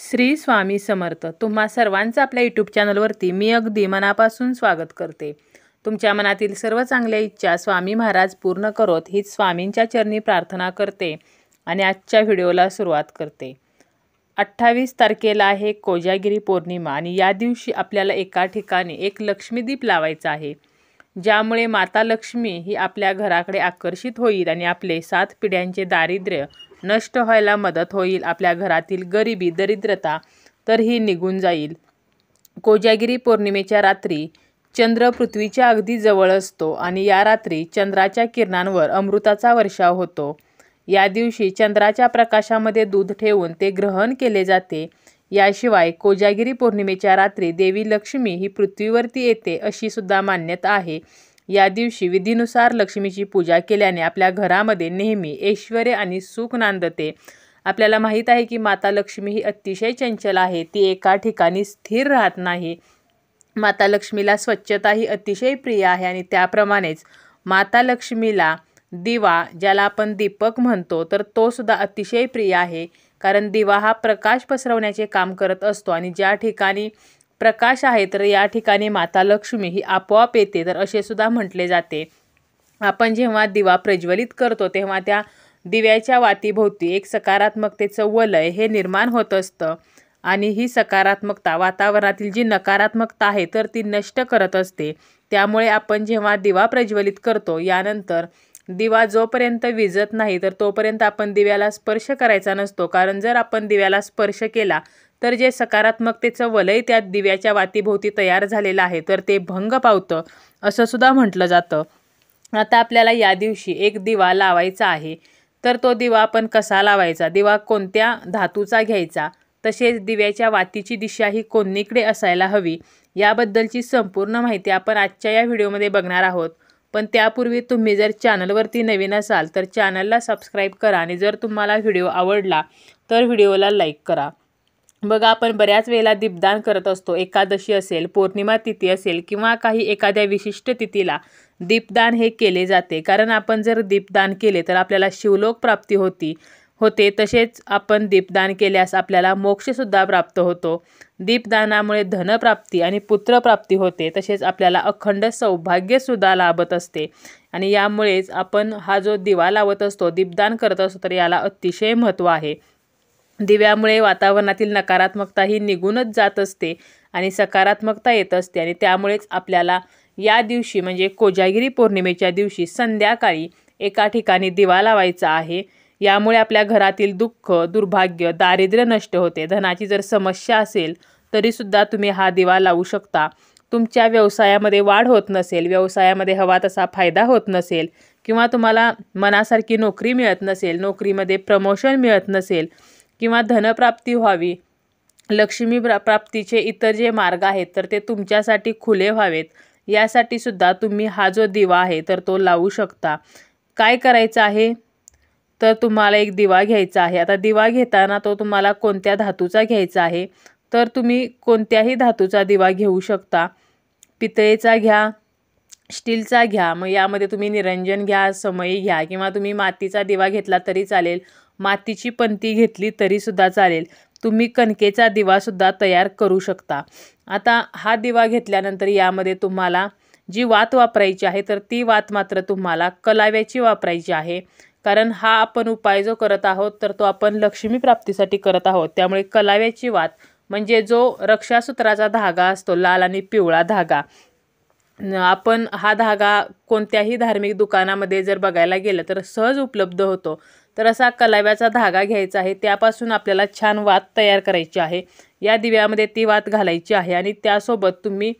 श्री स्वामी समर्थ तुम्हा सर्वांचं आपल्या यूट्यूब चॅनलवरती मी अगदी मनापासून स्वागत करते तुमच्या मनातील सर्व चांगल्या इच्छा स्वामी महाराज पूर्ण करोत हीच स्वामींच्या चरणी प्रार्थना करते आणि आजच्या व्हिडिओला सुरुवात करते अठ्ठावीस तारखेला आहे कोजागिरी पौर्णिमा आणि या दिवशी आपल्याला एका ठिकाणी एक लक्ष्मीदीप लावायचा आहे ज्यामुळे माता लक्ष्मी ही आपल्या घराकडे आकर्षित होईल आणि आपले सात पिढ्यांचे दारिद्र्य नष्ट व्हायला मदत होईल आपल्या घरातील गरिबी दरिद्रता ही निघून जाईल कोजागिरी पौर्णिमेच्या रात्री चंद्र पृथ्वीच्या अगदी जवळ असतो आणि या रात्री चंद्राच्या किरणांवर अमृताचा वर्षाव होतो या दिवशी चंद्राच्या प्रकाशामध्ये दूध ठेवून ते ग्रहण केले जाते याशिवाय कोजागिरी पौर्णिमेच्या रात्री देवी लक्ष्मी ही पृथ्वीवरती येते अशी सुद्धा मान्यता आहे या दिवशी विधीनुसार लक्ष्मीची पूजा केल्याने आपल्या घरामध्ये नेहमी ऐश्वर आणि सुख नांदते आपल्याला माहीत आहे की माता लक्ष्मी ही अतिशय चंचल आहे ती एका ठिकाणी स्थिर राहत नाही माता लक्ष्मीला स्वच्छता ही अतिशय प्रिय आहे आणि त्याप्रमाणेच माता लक्ष्मीला दिवा ज्याला आपण दीपक म्हणतो तर तो सुद्धा अतिशय प्रिय आहे कारण दिवा हा प्रकाश पसरवण्याचे काम करत असतो आणि ज्या ठिकाणी प्रकाश आहे तर या ठिकाणी माता लक्ष्मी ही आपोआप येते तर असे सुद्धा म्हटले जाते आपण जेव्हा दिवा प्रज्वलित करतो तेव्हा त्या दिव्याच्या वातीभोवती एक सकारात्मकतेचं वलय हे निर्माण होत असतं आणि ही सकारात्मकता वातावरणातील जी नकारात्मकता आहे तर ती नष्ट करत असते त्यामुळे आपण जेव्हा दिवा प्रज्वलित करतो यानंतर दिवा जोपर्यंत विजत नाही तर तोपर्यंत आपण दिव्याला स्पर्श करायचा नसतो कारण जर आपण दिव्याला स्पर्श केला तर जे सकारात्मकतेचं वलय त्या दिव्याच्या वातीभोवती तयार झालेलं आहे तर ते भंग पावतं असं सुद्धा म्हटलं जातं आता आपल्याला या दिवशी एक दिवा लावायचा आहे तर तो दिवा आपण कसा लावायचा दिवा कोणत्या धातूचा घ्यायचा तसेच दिव्याच्या वातीची दिशा ही कोणीकडे असायला हवी याबद्दलची संपूर्ण माहिती आपण आजच्या या व्हिडिओमध्ये बघणार आहोत पण त्यापूर्वी तुम्ही जर चॅनलवरती नवीन असाल तर चॅनलला सबस्क्राईब करा आणि जर तुम्हाला व्हिडिओ आवडला तर व्हिडिओला लाईक करा बघा आपण बऱ्याच वेळेला दीपदान करत असतो एकादशी असेल पौर्णिमा तिथी असेल किंवा काही एखाद्या विशिष्ट तिथीला दीपदान हे केले जाते कारण आपण जर दीपदान केले तर आपल्याला शिवलोक प्राप्ती होती होते तसेच आपण दीपदान केल्यास आपल्याला मोक्षसुद्धा प्राप्त होतो दीपदानामुळे धनप्राप्ती आणि पुत्रप्राप्ती होते तसेच आपल्याला अखंड सौभाग्यसुद्धा लाभत असते आणि यामुळेच आपण हा जो दिवा लावत असतो दीपदान करत असतो तर याला अतिशय महत्त्व आहे दिव्यामुळे वातावरणातील नकारात्मकता ही निघूनच जात असते आणि सकारात्मकता येत असते आणि त्यामुळेच आपल्याला या दिवशी म्हणजे कोजागिरी पौर्णिमेच्या दिवशी संध्याकाळी एका ठिकाणी दिवा लावायचा आहे यामुळे आपल्या घरातील दुःख दुर्भाग्य दारिद्र्य नष्ट होते धनाची जर समस्या असेल तरीसुद्धा तुम्ही हा दिवा लावू शकता तुमच्या व्यवसायामध्ये वाढ होत नसेल व्यवसायामध्ये हवा तसा फायदा होत नसेल किंवा तुम्हाला मनासारखी नोकरी मिळत नसेल नोकरीमध्ये प्रमोशन मिळत नसेल किंवा धनप्राप्ती व्हावी लक्ष्मी प्रा प्राप्तीचे इतर जे मार्ग आहेत तर ते तुमच्यासाठी खुले व्हावेत यासाठी सुद्धा तुम्ही हा जो दिवा आहे तर तो लावू शकता काय करायचं आहे तर तुम्हाला एक दिवा घ्यायचा आहे आता दिवा घेताना तो तुम्हाला कोणत्या धातूचा घ्यायचा आहे तर तुम्ही कोणत्याही धातूचा दिवा घेऊ शकता पितळेचा घ्या स्टीलचा घ्या मग यामध्ये तुम्ही निरंजन घ्या समयी घ्या किंवा तुम्ही मातीचा दिवा घेतला तरी चालेल मातीची पणती घेतली तरी सुद्धा चालेल तुम्ही कणकेचा सुद्धा तयार करू शकता आता हा दिवा घेतल्यानंतर यामध्ये तुम्हाला जी वात वापरायची आहे तर ती वात मात्र तुम्हाला कलाव्याची वापरायची आहे कारण हा आपण उपाय जो करत आहोत तर तो आपण लक्ष्मी प्राप्तीसाठी करत आहोत त्यामुळे कलाव्याची वात म्हणजे जो रक्षासूत्राचा धागा असतो लाल आणि पिवळा धागा आपण हा धागा कोणत्याही धार्मिक दुकानामध्ये जर बघायला गेलं तर सहज उपलब्ध होतो तर असा कलाव्याचा धागा घ्यायचा आहे त्यापासून आपल्याला छान वात तयार करायची आहे या दिव्यामध्ये ती वात घालायची आहे आणि त्यासोबत तुम्ही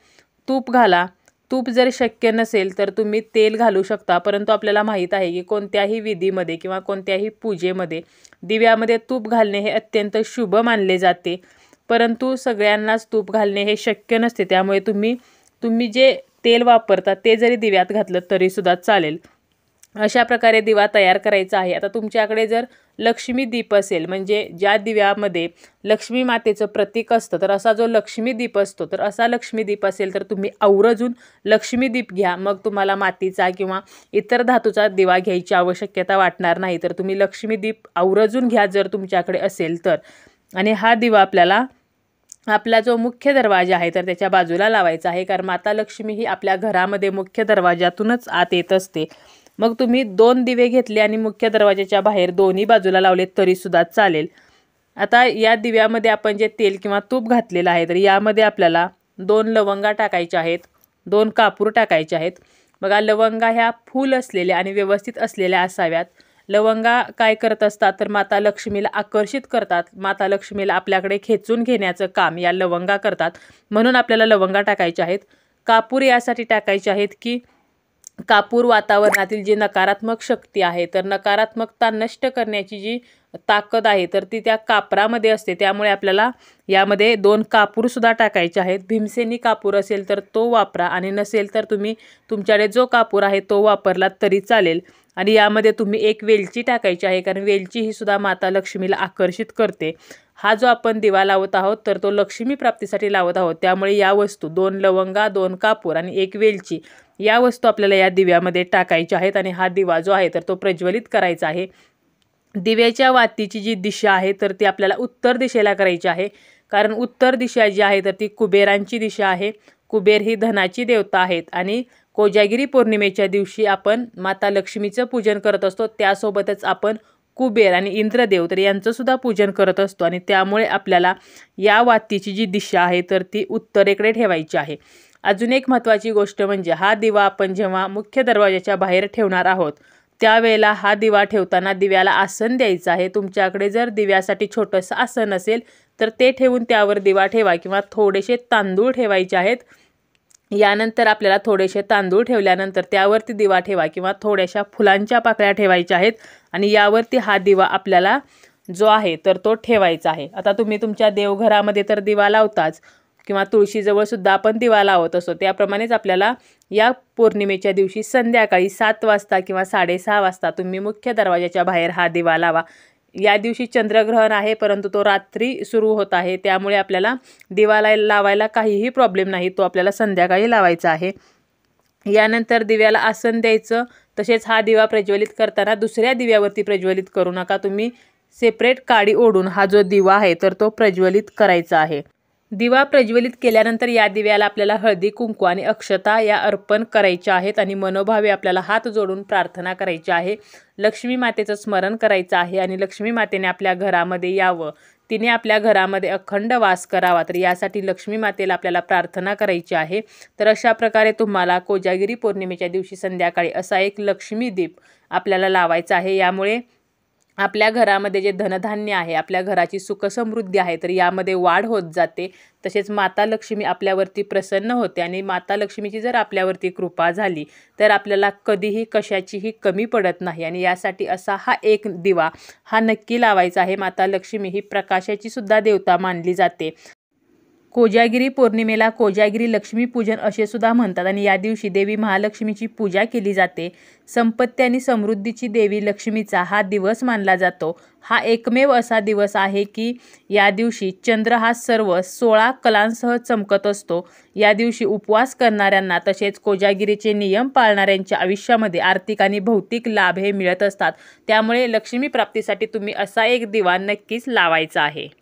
तूप घाला तूप जर शक्य नसेल तर तुम्ही तेल घालू शकता परंतु आपल्याला माहीत आहे की कोणत्याही विधीमध्ये किंवा कोणत्याही पूजेमध्ये दिव्यामध्ये तूप घालणे हे अत्यंत शुभ मानले जाते परंतु सगळ्यांनाच तूप घालणे हे शक्य नसते त्यामुळे तुम्ही तुम्ही जे तेल वापरता ते जरी दिव्यात घातलं तरीसुद्धा चालेल अशा प्रकारे दिवा तयार करायचा आहे आता तुमच्याकडे जर लक्ष्मी दीप असेल म्हणजे ज्या दिव्यामध्ये लक्ष्मी मातेचं प्रतीक असतं तर असा जो लक्ष्मी दीप असतो तर असा लक्ष्मी दीप असेल तर तुम्ही अवरजून लक्ष्मी दीप घ्या मग तुम्हाला मातीचा किंवा इतर धातूचा दिवा घ्यायची आवश्यकता वाटणार नाही तर तुम्ही लक्ष्मी दीप आवरजून घ्या जर तुमच्याकडे असेल तर आणि हा दिवा आपल्याला आपला जो मुख्य दरवाजा आहे तर त्याच्या बाजूला लावायचा आहे कारण माता लक्ष्मी ही आपल्या घरामध्ये मुख्य दरवाज्यातूनच आत येत असते मग तुम्ही दोन दिवे घेतले आणि मुख्य दरवाजाच्या बाहेर दोन्ही बाजूला लावले तरीसुद्धा चालेल आता या दिव्यामध्ये आपण जे तेल किंवा तूप घातलेलं आहे तर यामध्ये आपल्याला दोन लवंगा टाकायच्या आहेत दोन कापूर टाकायचे आहेत बघा लवंगा ह्या फूल असलेल्या आणि व्यवस्थित असलेल्या असाव्यात लवंगा काय करत असतात तर माता लक्ष्मीला आकर्षित करतात माता लक्ष्मीला आपल्याकडे खेचून घेण्याचं काम या लवंगा करतात म्हणून आपल्याला लवंगा टाकायच्या आहेत कापूर यासाठी टाकायचे आहेत की कापूर वातावरणातील जी नकारात्मक शक्ती आहे तर नकारात्मकता नष्ट करण्याची जी ताकद आहे तर ती त्या कापरामध्ये असते त्यामुळे आपल्याला यामध्ये दोन कापूरसुद्धा टाकायचे आहेत भीमसेनी कापूर असेल तर तो वापरा आणि नसेल तर तुम्ही तुमच्याकडे जो कापूर आहे तो वापरला तरी चालेल आणि यामध्ये तुम्ही एक वेलची टाकायची आहे कारण वेलची ही सुद्धा माता लक्ष्मीला आकर्षित करते हा जो आपण दिवा लावत आहोत तर तो लक्ष्मी प्राप्तीसाठी लावत आहोत त्यामुळे या वस्तू दोन लवंगा दोन कापूर आणि एक वेलची या वस्तू आपल्याला या दिव्यामध्ये टाकायच्या आहेत आणि हा दिवा जो आहे तर तो प्रज्वलित करायचा आहे दिव्याच्या वातीची जी दिशा आहे तर ती आपल्याला उत्तर दिशेला करायची आहे कारण उत्तर दिशा जी आहे तर ती कुबेरांची दिशा आहे कुबेर ही धनाची देवता आहेत आणि कोजागिरी पौर्णिमेच्या दिवशी आपण माता लक्ष्मीचं पूजन करत असतो त्यासोबतच आपण कुबेर आणि इंद्रदेव तर यांचंसुद्धा पूजन करत असतो आणि त्यामुळे आपल्याला या वातीची जी दिशा आहे तर ती उत्तरेकडे ठेवायची आहे अजून एक महत्त्वाची गोष्ट म्हणजे हा दिवा आपण जेव्हा मुख्य दरवाजाच्या बाहेर ठेवणार आहोत त्यावेळेला हा दिवा ठेवताना दिव्याला आसन द्यायचं आहे तुमच्याकडे जर दिव्यासाठी छोटंसं आसन असेल तर ते ठेवून त्यावर दिवा ठेवा किंवा थोडेसे तांदूळ ठेवायचे आहेत यानंतर आपल्याला थोडेसे तांदूळ ठेवल्यानंतर त्यावरती दिवा ठेवा किंवा थोड्याशा फुलांच्या पाकळ्या ठेवायच्या आहेत आणि यावरती हा दिवा आपल्याला जो आहे तर तो ठेवायचा आहे आता तुम्ही तुमच्या देवघरामध्ये तर दिवा लावताच किंवा तुळशीजवळ सुद्धा आपण दिवा लावत असतो त्याप्रमाणेच आपल्याला या पौर्णिमेच्या दिवशी संध्याकाळी सात वाजता किंवा साडेसहा वाजता तुम्ही मुख्य दरवाजाच्या बाहेर हा दिवा लावा या दिवशी चंद्रग्रहण आहे परंतु तो रात्री सुरू होत आहे त्यामुळे आपल्याला दिवाला लावायला काहीही प्रॉब्लेम नाही तो आपल्याला संध्याकाळी लावायचा आहे यानंतर दिव्याला आसन द्यायचं तसेच हा दिवा प्रज्वलित करताना दुसऱ्या दिव्यावरती प्रज्वलित करू नका तुम्ही सेपरेट काडी ओढून हा जो दिवा आहे तर तो प्रज्वलित करायचा आहे दिवा प्रज्वलित केल्यानंतर या दिव्याला आपल्याला हळदी कुंकू आणि अक्षता या अर्पण करायच्या आहेत आणि मनोभावे आपल्याला हात जोडून प्रार्थना करायची आहे लक्ष्मी मातेचं स्मरण करायचं आहे आणि लक्ष्मी मातेने आपल्या घरामध्ये यावं तिने आपल्या घरामध्ये अखंड वास करावा तर यासाठी लक्ष्मी मातेला आपल्याला प्रार्थना करायची आहे तर अशा प्रकारे तुम्हाला कोजागिरी पौर्णिमेच्या दिवशी संध्याकाळी असा एक लक्ष्मीदीप आपल्याला लावायचा आहे यामुळे आपल्या घरामध्ये जे धनधान्य आहे आपल्या घराची सुखसमृद्धी आहे तर यामध्ये वाढ होत जाते तसेच माता लक्ष्मी आपल्यावरती प्रसन्न होते आणि माता लक्ष्मीची जर आपल्यावरती कृपा झाली तर आपल्याला कधीही कशाचीही कमी पडत नाही आणि यासाठी असा हा एक दिवा हा नक्की लावायचा आहे माता लक्ष्मी ही प्रकाशाची सुद्धा देवता मानली जाते कोजागिरी पौर्णिमेला कोजागिरी लक्ष्मीपूजन असे सुद्धा म्हणतात आणि या दिवशी देवी महालक्ष्मीची पूजा केली जाते संपत्ती आणि समृद्धीची देवी लक्ष्मीचा हा दिवस मानला जातो हा एकमेव असा दिवस आहे की या दिवशी चंद्र हा सर्व सोळा कलांसह चमकत असतो या दिवशी उपवास करणाऱ्यांना तसेच कोजागिरीचे नियम पाळणाऱ्यांच्या आयुष्यामध्ये आर्थिक आणि भौतिक लाभ हे मिळत असतात त्यामुळे लक्ष्मीप्राप्तीसाठी तुम्ही असा एक दिवा नक्कीच लावायचा आहे